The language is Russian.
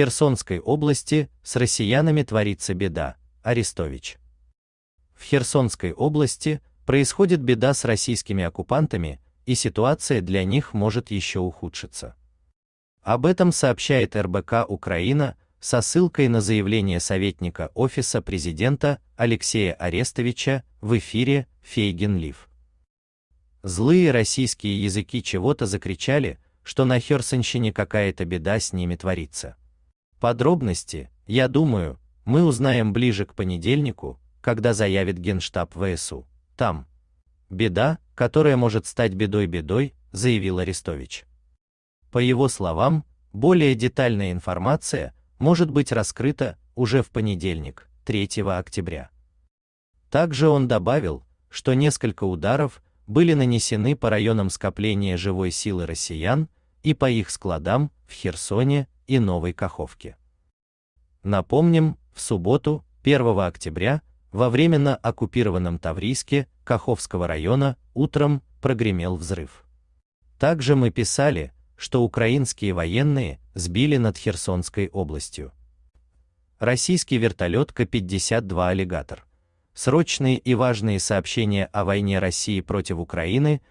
Херсонской области с россиянами творится беда, Арестович. В Херсонской области происходит беда с российскими оккупантами, и ситуация для них может еще ухудшиться. Об этом сообщает РБК Украина со ссылкой на заявление советника Офиса президента Алексея Арестовича в эфире Фейген Лив. Злые российские языки чего-то закричали, что на Херсонщине какая-то беда с ними творится. Подробности, я думаю, мы узнаем ближе к понедельнику, когда заявит Генштаб ВСУ. Там беда, которая может стать бедой-бедой, заявил Арестович. По его словам, более детальная информация может быть раскрыта уже в понедельник, 3 октября. Также он добавил, что несколько ударов были нанесены по районам скопления живой силы россиян, и по их складам в Херсоне и Новой Каховке. Напомним, в субботу, 1 октября, во временно оккупированном Таврийске Каховского района утром прогремел взрыв. Также мы писали, что украинские военные сбили над Херсонской областью. Российский вертолет К-52 «Аллигатор». Срочные и важные сообщения о войне России против Украины –